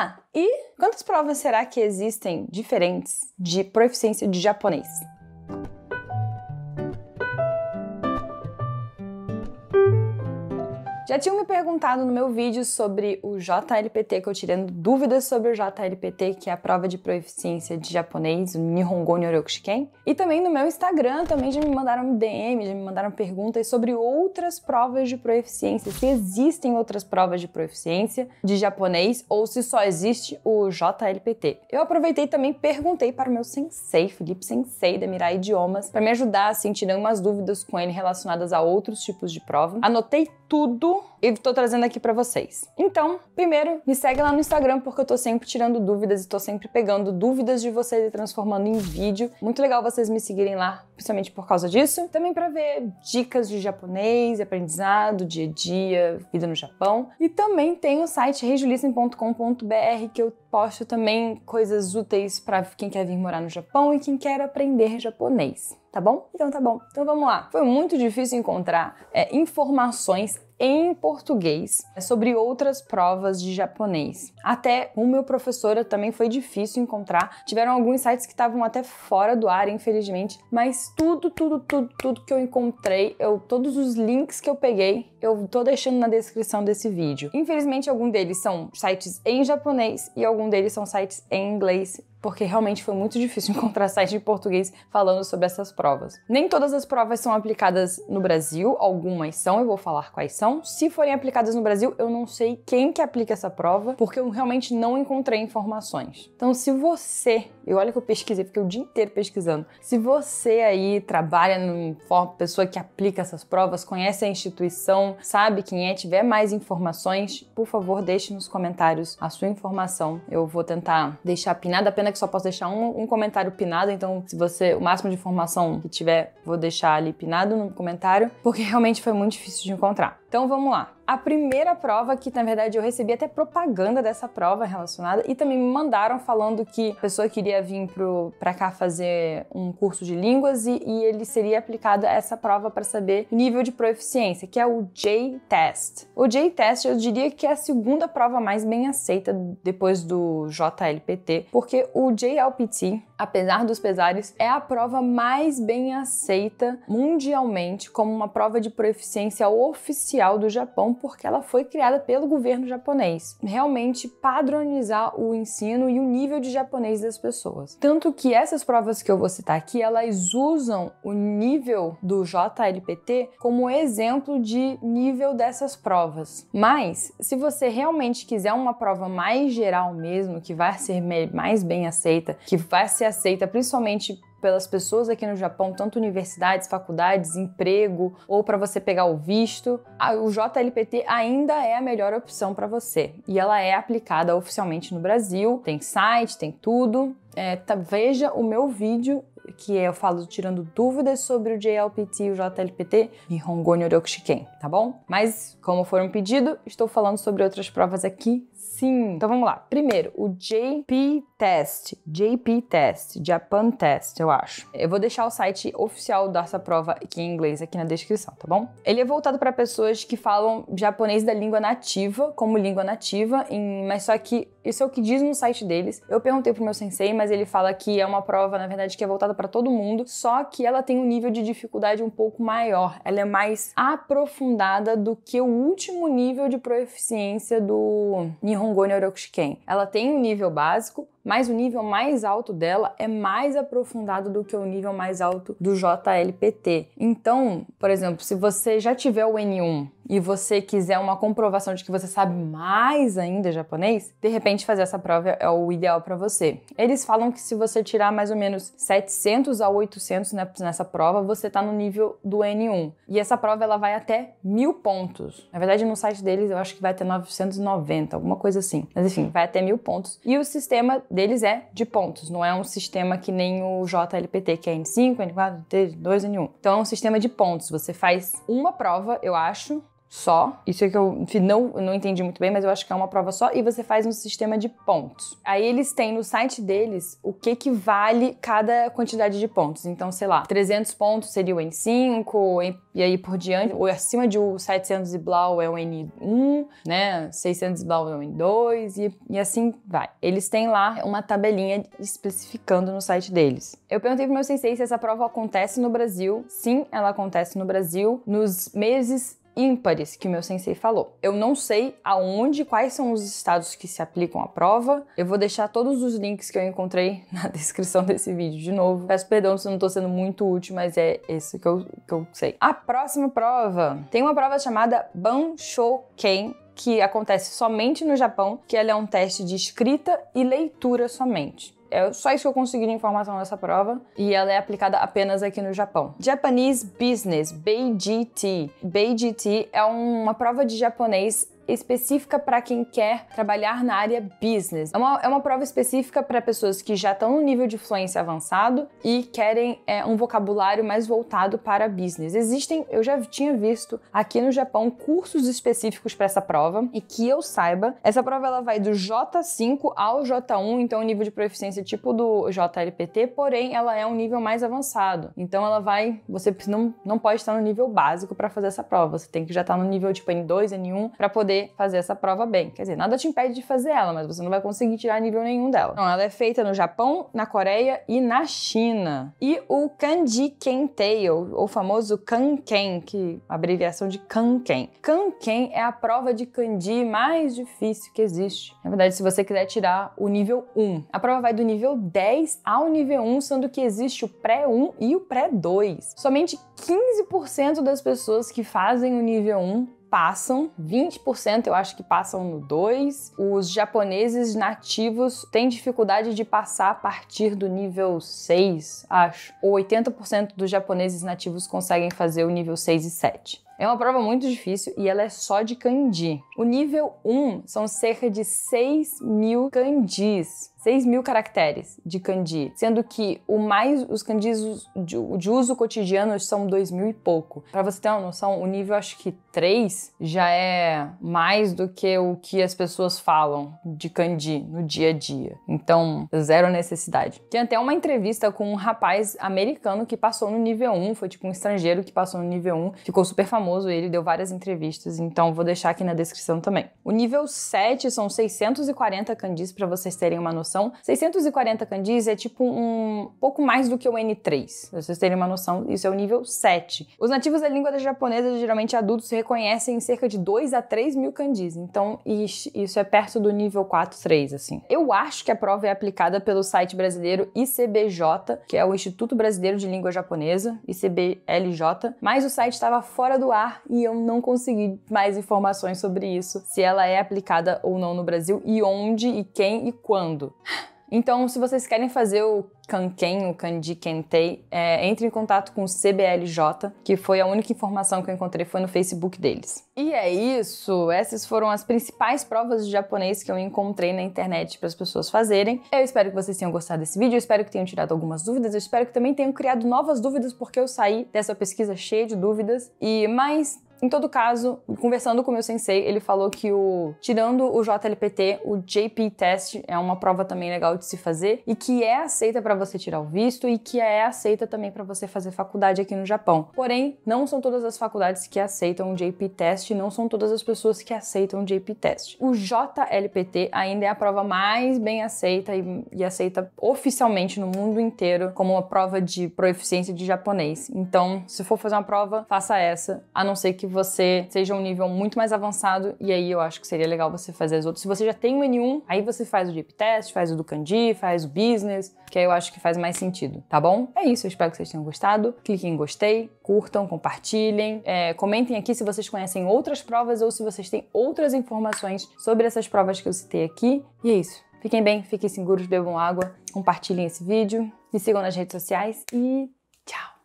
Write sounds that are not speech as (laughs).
Ah, e quantas provas será que existem diferentes de proficiência de japonês? Já tinham me perguntado no meu vídeo sobre o JLPT, que eu tirando dúvidas sobre o JLPT, que é a prova de proficiência de japonês, o Nihongo Nyoryokushiken. E também no meu Instagram também já me mandaram DM, já me mandaram perguntas sobre outras provas de proficiência, se existem outras provas de proficiência de japonês ou se só existe o JLPT. Eu aproveitei também perguntei para o meu sensei, Felipe Sensei da Mirai Idiomas, para me ajudar assim, tirando umas dúvidas com ele relacionadas a outros tipos de prova. Anotei tudo e tô trazendo aqui para vocês. Então, primeiro, me segue lá no Instagram porque eu tô sempre tirando dúvidas e tô sempre pegando dúvidas de vocês e transformando em vídeo. Muito legal vocês me seguirem lá, principalmente por causa disso. Também para ver dicas de japonês, aprendizado, dia a dia, vida no Japão. E também tem o site rejulissem.com.br que eu posto também coisas úteis para quem quer vir morar no Japão e quem quer aprender japonês, tá bom? Então tá bom. Então vamos lá. Foi muito difícil encontrar é, informações em português é sobre outras provas de japonês. Até o meu professora também foi difícil encontrar. Tiveram alguns sites que estavam até fora do ar, infelizmente, mas tudo, tudo, tudo, tudo que eu encontrei, eu todos os links que eu peguei, eu tô deixando na descrição desse vídeo. Infelizmente, algum deles são sites em japonês e algum deles são sites em inglês porque realmente foi muito difícil (laughs) encontrar sites de português falando sobre essas provas. Nem todas as provas são aplicadas no Brasil, algumas são, eu vou falar quais são. Se forem aplicadas no Brasil, eu não sei quem que aplica essa prova, porque eu realmente não encontrei informações. Então, se você, e olha que eu pesquisei, fiquei o dia inteiro pesquisando, se você aí trabalha numa pessoa que aplica essas provas, conhece a instituição, sabe quem é, tiver mais informações, por favor, deixe nos comentários a sua informação. Eu vou tentar deixar pinada apenas pena né, que só posso deixar um, um comentário pinado, então se você, o máximo de informação que tiver, vou deixar ali pinado no comentário, porque realmente foi muito difícil de encontrar. Então vamos lá a primeira prova que, na verdade, eu recebi até propaganda dessa prova relacionada e também me mandaram falando que a pessoa queria vir pro, pra cá fazer um curso de línguas e, e ele seria aplicado a essa prova para saber nível de proficiência, que é o J-Test. O J-Test eu diria que é a segunda prova mais bem aceita depois do JLPT, porque o JLPT, apesar dos pesares, é a prova mais bem aceita mundialmente como uma prova de proficiência oficial do Japão porque ela foi criada pelo governo japonês, realmente padronizar o ensino e o nível de japonês das pessoas. Tanto que essas provas que eu vou citar aqui, elas usam o nível do JLPT como exemplo de nível dessas provas. Mas, se você realmente quiser uma prova mais geral mesmo, que vai ser mais bem aceita, que vai ser aceita principalmente pelas pessoas aqui no Japão, tanto universidades, faculdades, emprego ou para você pegar o visto, o JLPT ainda é a melhor opção para você. E ela é aplicada oficialmente no Brasil, tem site, tem tudo. É, tá, veja o meu vídeo que é, eu falo tirando dúvidas sobre o JLPT e o JLPT e Hongon Oryokushiken, tá bom? Mas, como for um pedido, estou falando sobre outras provas aqui, sim. Então vamos lá. Primeiro, o JP Test, JP Test, Japan Test, eu acho. Eu vou deixar o site oficial dessa prova aqui em inglês aqui na descrição, tá bom? Ele é voltado para pessoas que falam japonês da língua nativa, como língua nativa, em... mas só que isso é o que diz no site deles. Eu perguntei pro meu sensei, mas ele fala que é uma prova, na verdade, que é voltada para todo mundo, só que ela tem um nível de dificuldade um pouco maior. Ela é mais aprofundada do que o último nível de proficiência do Nihongo Neurokushiken. Ela tem um nível básico, mas o nível mais alto dela é mais aprofundado do que o nível mais alto do JLPT. Então, por exemplo, se você já tiver o N1 e você quiser uma comprovação de que você sabe mais ainda japonês, de repente fazer essa prova é o ideal para você. Eles falam que se você tirar mais ou menos 700 a 800 né, nessa prova, você tá no nível do N1. E essa prova ela vai até mil pontos. Na verdade, no site deles eu acho que vai até 990, alguma coisa assim. Mas enfim, vai até mil pontos. E o sistema deles é de pontos, não é um sistema que nem o JLPT, que é N5, N4, T2, N1. Então é um sistema de pontos. Você faz uma prova, eu acho, só. Isso é que eu não, não entendi muito bem, mas eu acho que é uma prova só. E você faz um sistema de pontos. Aí eles têm no site deles o que, que vale cada quantidade de pontos. Então, sei lá, 300 pontos seria o N5, e aí por diante. Ou acima de 700 e blau é o N1, né? 600 e blau é o N2, e, e assim vai. Eles têm lá uma tabelinha especificando no site deles. Eu perguntei pro meu sensei se essa prova acontece no Brasil. Sim, ela acontece no Brasil. Nos meses ímpares que o meu sensei falou. Eu não sei aonde, quais são os estados que se aplicam à prova. Eu vou deixar todos os links que eu encontrei (laughs) na descrição desse vídeo de novo. Peço perdão se eu não tô sendo muito útil, mas é isso que eu, que eu sei. A próxima prova tem uma prova chamada Banshoken que acontece somente no Japão, que ela é um teste de escrita e leitura somente. É só isso que eu consegui de informação nessa prova. E ela é aplicada apenas aqui no Japão. Japanese Business, BJT. BJT é uma prova de japonês específica para quem quer trabalhar na área business. É uma, é uma prova específica para pessoas que já estão no nível de fluência avançado e querem é, um vocabulário mais voltado para business. Existem, eu já tinha visto aqui no Japão, cursos específicos para essa prova e que eu saiba, essa prova ela vai do J5 ao J1, então o nível de proficiência tipo do JLPT, porém ela é um nível mais avançado. Então ela vai, você não, não pode estar no nível básico para fazer essa prova, você tem que já estar tá no nível tipo N2, N1 para poder fazer essa prova bem. Quer dizer, nada te impede de fazer ela, mas você não vai conseguir tirar nível nenhum dela. Então, ela é feita no Japão, na Coreia e na China. E o Kanji Kentei, ou o famoso Kanken, que é abreviação de Kanken. Kanken é a prova de kanji mais difícil que existe. Na verdade, se você quiser tirar o nível 1. A prova vai do nível 10 ao nível 1, sendo que existe o pré-1 e o pré-2. Somente 15% das pessoas que fazem o nível 1 passam, 20% eu acho que passam no 2. Os japoneses nativos têm dificuldade de passar a partir do nível 6, acho. Ou 80% dos japoneses nativos conseguem fazer o nível 6 e 7. É uma prova muito difícil e ela é só de kanji. O nível 1 são cerca de 6 mil kanjis. 6 mil caracteres de kanji, sendo que o mais os kanjis de uso cotidiano são 2 mil e pouco. Para você ter uma noção, o nível acho que 3 já é mais do que o que as pessoas falam de kanji no dia a dia. Então, zero necessidade. Tinha até uma entrevista com um rapaz americano que passou no nível 1, foi tipo um estrangeiro que passou no nível 1, ficou super famoso famoso, ele deu várias entrevistas, então vou deixar aqui na descrição também. O nível 7 são 640 candis, para vocês terem uma noção. 640 candis é tipo um pouco mais do que o N3. Pra vocês terem uma noção, isso é o nível 7. Os nativos da língua japonesa, geralmente adultos, reconhecem cerca de 2 a 3 mil candis, então isso é perto do nível 4, 3, assim. Eu acho que a prova é aplicada pelo site brasileiro ICBJ, que é o Instituto Brasileiro de Língua Japonesa, ICBLJ, mas o site estava fora do ar ar e eu não consegui mais informações sobre isso, se ela é aplicada ou não no Brasil e onde e quem e quando. Então, se vocês querem fazer o Kanken, o Kanji Kentei, é, entre em contato com o CBLJ, que foi a única informação que eu encontrei foi no Facebook deles. E é isso, essas foram as principais provas de japonês que eu encontrei na internet para as pessoas fazerem. Eu espero que vocês tenham gostado desse vídeo, eu espero que tenham tirado algumas dúvidas, eu espero que também tenham criado novas dúvidas porque eu saí dessa pesquisa cheia de dúvidas. E mais em todo caso, conversando com o meu sensei, ele falou que o tirando o JLPT, o JP Test é uma prova também legal de se fazer e que é aceita para você tirar o visto e que é aceita também para você fazer faculdade aqui no Japão. Porém, não são todas as faculdades que aceitam o JP Test, não são todas as pessoas que aceitam o JP Test. O JLPT ainda é a prova mais bem aceita e, e aceita oficialmente no mundo inteiro como uma prova de proeficiência de japonês. Então, se for fazer uma prova, faça essa, a não ser que você seja um nível muito mais avançado e aí eu acho que seria legal você fazer as outras. Se você já tem o N1, aí você faz o Deep Test, faz o do Candy, faz o Business, que aí eu acho que faz mais sentido, tá bom? É isso, eu espero que vocês tenham gostado. Cliquem em gostei, curtam, compartilhem, é, comentem aqui se vocês conhecem outras provas ou se vocês têm outras informações sobre essas provas que eu citei aqui. E é isso. Fiquem bem, fiquem seguros, bebam água, compartilhem esse vídeo, me sigam nas redes sociais e tchau!